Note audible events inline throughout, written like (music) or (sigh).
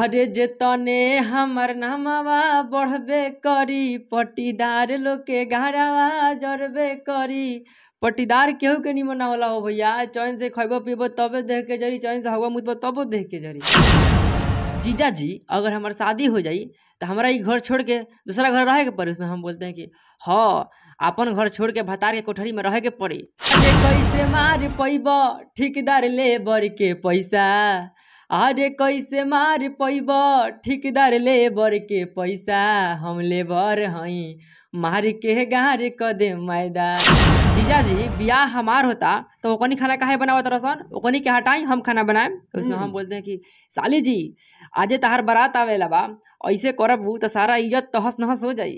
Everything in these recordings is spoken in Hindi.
अरे जेतने हमर नामवा बढ़बे करी पटीदार लोग के जरबे करी पटीदार केहू के नहीं मनावला हो भैया चैन से खैबो पीबो तबे देख के जरी चैन से हवा मुतबो तबो देख के जरी जीजा जी अगर हमार शादी हो जाई तो हमारा घर छोड़ के दूसरा घर रहे के पड़े उसमें हम बोलते हैं कि हाँ अपन घर छोड़ के भतार के कोठरी में रहे के पड़े कैसे मार पैब ठीकदार ले बर के पैसा आरे कैसे मार पैब ठिकदार लेबर के पैसा हम लेबर हई मार के गारे क दे मैदा जीजा जी बियाह हमार होता तो ओकनी खाना कहे बनावत रसन ओकनी के हटाई हम खाना बनाए तो उसमें हम हम्म। बोलते हैं कि साली जी आजे तहार बारात आवेला बा ऐसे करबू तो सारा इज्जत तहस नहस हो जाई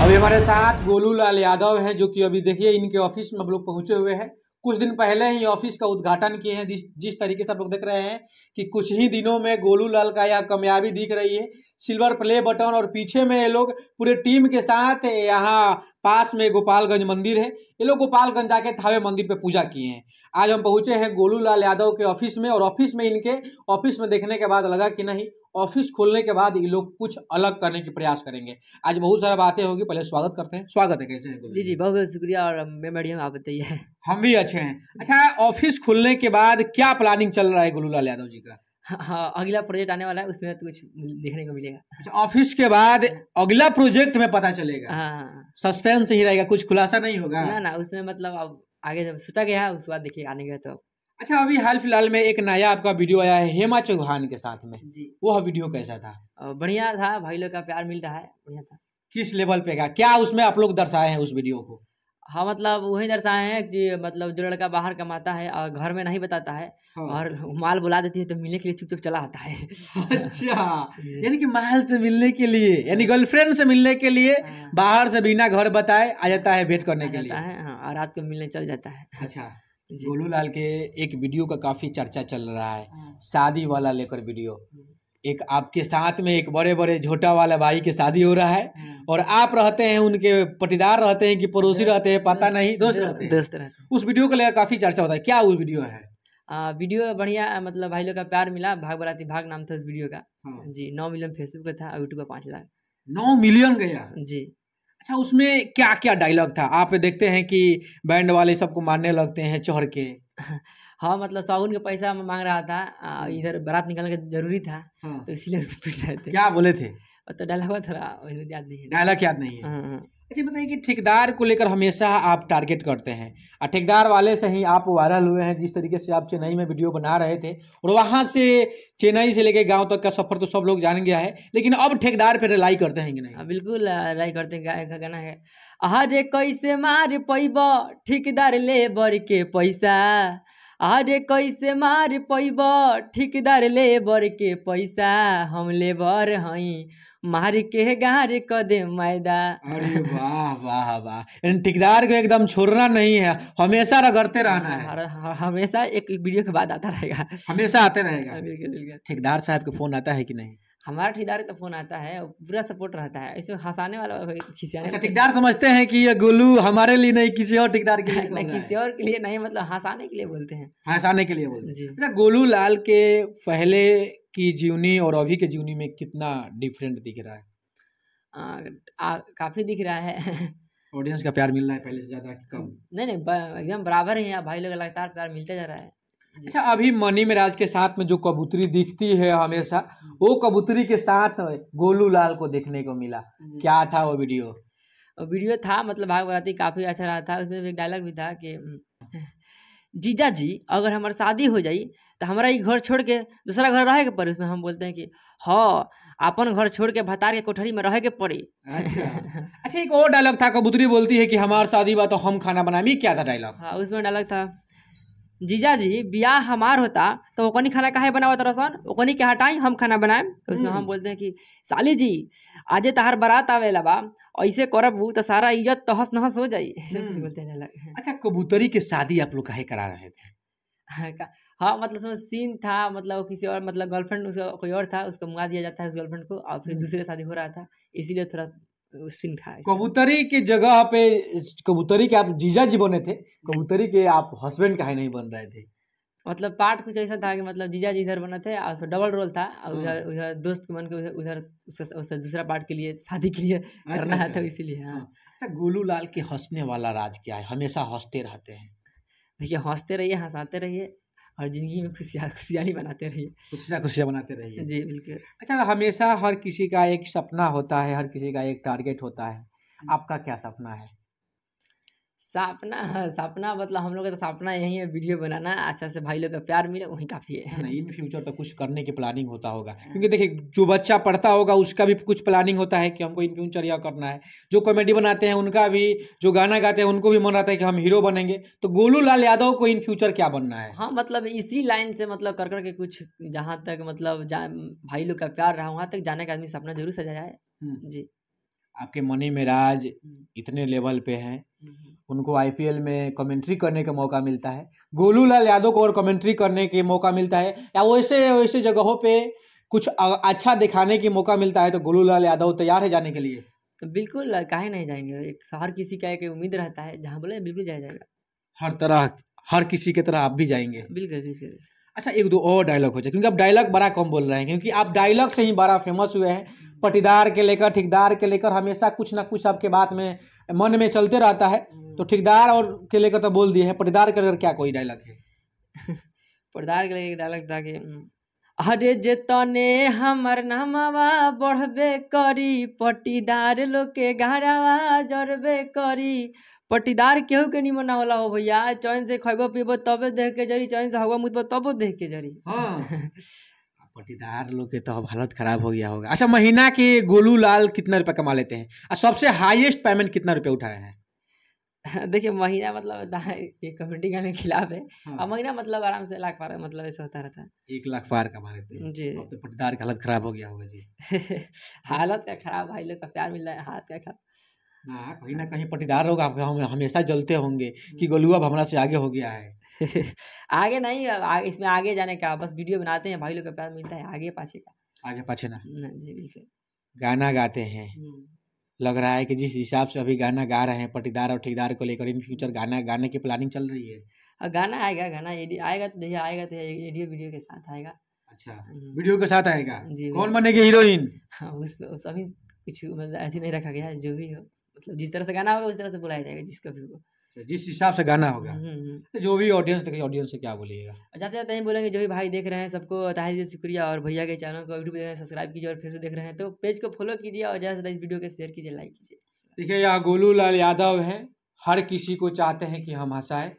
अभी हमारे साथ गोलू लाल यादव है जो कि अभी देखिए इनके ऑफिस में हम लोग पहुंचे हुए हैं कुछ दिन पहले ही ऑफिस का उद्घाटन किए हैं जिस जिस तरीके से आप लोग देख रहे हैं कि कुछ ही दिनों में गोलू लाल का यह कामयाबी दिख रही है सिल्वर प्ले बटन और पीछे में ये लोग पूरे टीम के साथ यहाँ पास में गोपालगंज मंदिर है ये लोग गोपालगंज जाके थावे मंदिर पे पूजा किए हैं आज हम पहुंचे हैं गोलू लाल यादव के ऑफिस में और ऑफिस में इनके ऑफिस में देखने के बाद लगा कि नहीं ऑफिस खोलने के बाद ये लोग कुछ अलग करने के प्रयास करेंगे आज बहुत सारा बातें होगी पहले स्वागत करते हैं स्वागत है कैसे हैं जी जी बहुत बहुत शुक्रिया और मैं बढ़िया आप बताइए हम भी अच्छे हैं अच्छा ऑफिस खुलने के बाद क्या प्लानिंग चल रहा है गुलूलाल यादव जी का हाँ, हाँ अगला प्रोजेक्ट आने वाला है उसमें तो कुछ देखने को मिलेगा अच्छा ऑफिस के बाद अगला प्रोजेक्ट में पता चलेगा हाँ, हाँ, हाँ। सस्पेंस ही रहेगा कुछ खुलासा नहीं होगा ना ना उसमें मतलब अब आगे जब सोचा गया उसके बाद देखिए आने गए तो अच्छा अभी हाल फिलहाल में एक नया आपका वीडियो आया है हेमा चौहान के साथ में जी वो हाँ वीडियो कैसा था बढ़िया था भाई लोग का प्यार मिल रहा है बढ़िया था किस लेवल पे का क्या उसमें आप लोग दर्शाए हैं उस वीडियो को हाँ मतलब वही दर्शाए हैं कि मतलब जो लड़का बाहर कमाता है और घर में नहीं बताता है हाँ। और माल बुला देती है तो मिलने के लिए चुप चुप चला आता है अच्छा (laughs) यानी कि माल से मिलने के लिए यानी गर्लफ्रेंड से मिलने के लिए हाँ। बाहर से बिना घर बताए आ जाता है भेंट करने के लिए हाँ और रात को मिलने चल जाता है अच्छा गोलू लाल के एक वीडियो का काफी चर्चा चल रहा है हाँ। शादी वाला लेकर वीडियो हाँ। एक आपके साथ में एक बड़े बड़े झोटा वाला भाई की शादी हो रहा है हाँ। और आप रहते हैं उनके पटीदार रहते हैं कि पड़ोसी रहते हैं पता नहीं दोस्त रहते दोस्त रहते उस वीडियो को लेकर काफी चर्चा होता है क्या वो वीडियो है आ, वीडियो बढ़िया मतलब भाई लोग का प्यार मिला भाग बराती भाग नाम था उस वीडियो का जी नौ मिलियन फेसबुक का था यूट्यूब का पाँच लाख नौ मिलियन गया जी अच्छा उसमें क्या क्या डायलॉग था आप देखते हैं कि बैंड वाले सबको मारने लगते हैं चढ़ के (laughs) हाँ मतलब साहुन के पैसा मांग रहा था हम्म। इधर बारात निकलने का जरूरी था हाँ। तो इसीलिए उसको पीट रहे थे क्या बोले थे तो डायलॉग थोड़ा याद नहीं है डायलॉग याद नहीं है हाँ, हाँ। ऐसे अच्छा, बताइए कि ठेकेदार को लेकर हमेशा आप टारगेट करते हैं और ठेकेदार वाले से ही आप वायरल हुए हैं जिस तरीके से आप चेन्नई में वीडियो बना रहे थे और वहाँ से चेन्नई से लेके गांव तक का सफ़र तो सब लोग जान गया है लेकिन अब ठेकेदार पर रिलाई करते हैं कि नहीं हाँ, आ, बिल्कुल रिलाई करते हैं गाना है अरे कैसे मार पैब ठेकेदार बर के पैसा अरे कैसे मार पैब ठिकदार लेबर के पैसा हम लेबर हई मार के गार क दे मैदा अरे वाह वाह वाह ठिकदार को एकदम छोड़ना नहीं है हमेशा रगड़ते रहना है हमेशा एक वीडियो के बाद आता रहेगा हमेशा आते रहेगा हाँ, ठेकेदार साहब के फोन आता है कि नहीं हमारा ठेकेदार तो फोन आता है पूरा सपोर्ट रहता है ऐसे हंसाने वाला खिसियाने अच्छा ठेकेदार समझते हैं कि ये गोलू हमारे लिए नहीं किसी और ठेकेदार के लिए नहीं किसी और के लिए नहीं मतलब हंसाने के लिए बोलते हैं हंसाने के लिए बोलते हैं अच्छा गोलू लाल के पहले की जीवनी और अभी के जीवनी में कितना डिफरेंट दिख रहा है काफ़ी दिख रहा है ऑडियंस का प्यार मिल रहा है पहले से ज़्यादा कम नहीं नहीं एकदम बराबर ही है भाई लोग लगातार प्यार मिलता जा रहा है अच्छा अभी मनी में राज के साथ में जो कबूतरी दिखती है हमेशा वो कबूतरी के साथ गोलू लाल को देखने को मिला क्या था वो वीडियो वीडियो था मतलब भाग बराती काफ़ी अच्छा रहा था उसमें एक डायलॉग भी था कि जीजा जी अगर हमारी शादी हो जाए तो हमारा ये घर छोड़ के दूसरा घर रहे के पड़े उसमें हम बोलते हैं कि हाँ अपन घर छोड़ के भतार के कोठरी में रह के पड़े अच्छा अच्छा एक और डायलॉग था कबूतरी बोलती है कि हमारी शादी बा तो हम खाना बनाए क्या था डायलॉग हाँ उसमें डायलॉग था जीजा जी ब्याह हमार होता तो ओकनी खाना काहे बनावत रसन ओकनी के हटाई हम खाना बनाए तो उसमें हम्म। हम बोलते हैं कि साली जी आजे तहार बारात आवेला बा ऐसे करबू तो सारा इज्जत तहस नहस हो जाई हम्म। बोलते हैं अच्छा कबूतरी के शादी आप लोग कहे करा रहे थे हाँ, हाँ मतलब उसमें सीन था मतलब किसी और मतलब गर्लफ्रेंड उसका कोई और था उसको मंगा दिया जाता है उस गर्लफ्रेंड को और फिर हम्म। दूसरे शादी हो रहा था इसीलिए थोड़ा सिंघा कबूतरी की जगह पे कबूतरी के आप जीजा जी बने थे कबूतरी के आप हस्बैंड का ही नहीं बन रहे थे मतलब पार्ट कुछ ऐसा था कि मतलब जीजा जी इधर बने थे और डबल रोल था और हाँ। उधर उधर दोस्त मन के उधर उधर दूसरा पार्ट के लिए शादी के लिए करना अच्छा, है अच्छा। था इसीलिए हाँ, हाँ। अच्छा गोलू लाल के हंसने वाला राज क्या है हमेशा हंसते रहते हैं देखिए हंसते रहिए हंसाते रहिए और ज़िंदगी में खुशिया खुशियाली बनाते रहिए खुशियाँ खुशियाँ बनाते रहिए जी बिल्कुल अच्छा हमेशा हर किसी का एक सपना होता है हर किसी का एक टारगेट होता है हम्म। आपका क्या सपना है सपना हाँ, सपना मतलब हम लोग का तो सपना यही है वीडियो बनाना अच्छा से भाई लोग का प्यार मिले वही काफ़ी है हाँ, इन फ्यूचर तो कुछ करने की प्लानिंग होता होगा हाँ। क्योंकि देखिए जो बच्चा पढ़ता होगा उसका भी कुछ प्लानिंग होता है कि हमको इन फ्यूचर यह करना है जो कॉमेडी बनाते हैं उनका भी जो गाना गाते हैं उनको भी मन आता है कि हम हीरो बनेंगे तो गोलू लाल यादव को इन फ्यूचर क्या बनना है हाँ मतलब इसी लाइन से मतलब कर करके कुछ जहाँ तक मतलब भाई लोग का प्यार रहा वहाँ तक जाने का आदमी सपना जरूर सजा जाए हम्म। जी आपके मनी में राज हम्म। इतने लेवल पे है हम्म। उनको आईपीएल में कमेंट्री करने का मौका मिलता है गोलू लाल यादव को और कमेंट्री करने के मौका मिलता है या वैसे वैसे जगहों पे कुछ अच्छा दिखाने के मौका मिलता है तो गोलू लाल यादव तैयार है जाने के लिए बिल्कुल काहे नहीं जाएंगे एक हर किसी का एक उम्मीद रहता है जहाँ बोले बिल्कुल जाया जाएगा हर तरह हर किसी की तरह आप भी जाएंगे बिल्कुल बिल्कुल अच्छा एक दो और डायलॉग हो जाए क्योंकि आप डायलॉग बड़ा कम बोल रहे हैं क्योंकि आप डायलॉग से ही बड़ा फेमस हुए हैं पटीदार के लेकर ठेकेदार के लेकर हमेशा कुछ ना कुछ आपके बात में मन में चलते रहता है तो ठेकेदार और के लेकर तो बोल दिए है पटेदार के लेकर क्या कोई डायलॉग है (laughs) पटेदार के लेकर डायलॉग था कि हम्म, अरे जे तने हमर नामवा बढ़बे करी पटीदार लोग के घरावा जरबे करी पटीदार केहू के नहीं मना वाला हो भैया चैन से खैबो पीबो तब देख के जरी चैन से हवा मुतबो तब देख के जरी हाँ। (laughs) पटीदार लोग के तो हालत खराब हो गया होगा अच्छा महीना के गोलू लाल कितना रुपया कमा लेते हैं और सबसे हाईएस्ट पेमेंट कितना रुपया उठाए हैं (laughs) देखिए महीना मतलब ये कम्युनिटी करने के खिलाफ है हाँ। और महीना मतलब आराम से लाख पार मतलब ऐसे होता रहता है एक लाख पार कमा लेते थे जी तो पटदार का हालत खराब हो गया होगा जी (laughs) हालत का खराब भाई लोग का प्यार मिल रहा है हाथ का खराब ना कहीं ना कहीं पटीदार लोग आपके हम हमेशा जलते होंगे (laughs) कि गोलू अब हमारा से आगे हो गया है आगे नहीं इसमें आगे जाने का बस वीडियो बनाते हैं भाई लोग का प्यार मिलता है आगे पाछे का आगे पाछे ना जी बिल्कुल गाना गाते हैं हम्म। लग रहा है कि जिस हिसाब से अभी गाना गा रहे हैं पटीदार और ठेकेदार को लेकर इन फ्यूचर गाना गाने की प्लानिंग चल रही है और हाँ, गाना आएगा गाना आएगा तो देखिए आएगा तो एडियो वीडियो के साथ आएगा अच्छा वीडियो हम्म। के साथ आएगा जी कौन बनेगी हीरोइन हाँ उस कुछ मतलब ऐसे नहीं रखा गया जो भी हो मतलब जिस तरह से गाना होगा उस तरह से बुलाया जाएगा जिसका भी होगा तो जिस हिसाब से गाना होगा हम्म, हम्म, हम्म। तो जो भी ऑडियंस देखेगा ऑडियंस से क्या बोलिएगा जाते जाते ही बोलेंगे जो भी भाई देख रहे हैं सबको ताहिर शुक्रिया और भैया के चैनल को यूट्यूब सब्सक्राइब कीजिए और फेसबुक देख रहे हैं तो पेज को फॉलो कीजिए और ज़्यादा से ज़्यादा इस वीडियो को शेयर कीजिए लाइक कीजिए देखिए यहाँ गोलू लाल यादव हैं हर किसी को चाहते हैं कि हम हंसाएं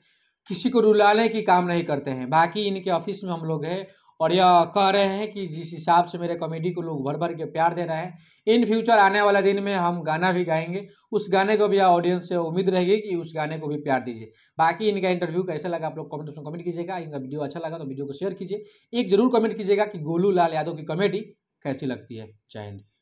किसी को रुलाने की काम नहीं करते हैं बाकी इनके ऑफिस में हम लोग हैं और यह कह रहे हैं कि जिस हिसाब से मेरे कॉमेडी को लोग भर भर के प्यार दे रहे हैं इन फ्यूचर आने वाले दिन में हम गाना भी गाएंगे उस गाने को भी ऑडियंस से उम्मीद रहेगी कि उस गाने को भी प्यार दीजिए बाकी इनका इंटरव्यू कैसा लगा आप लोग कमेंट में कमेंट कीजिएगा इनका वीडियो अच्छा लगा तो वीडियो को शेयर कीजिए एक जरूर कमेंट कीजिएगा कि गोलू लाल यादव की कॉमेडी कैसी लगती है जय हिंद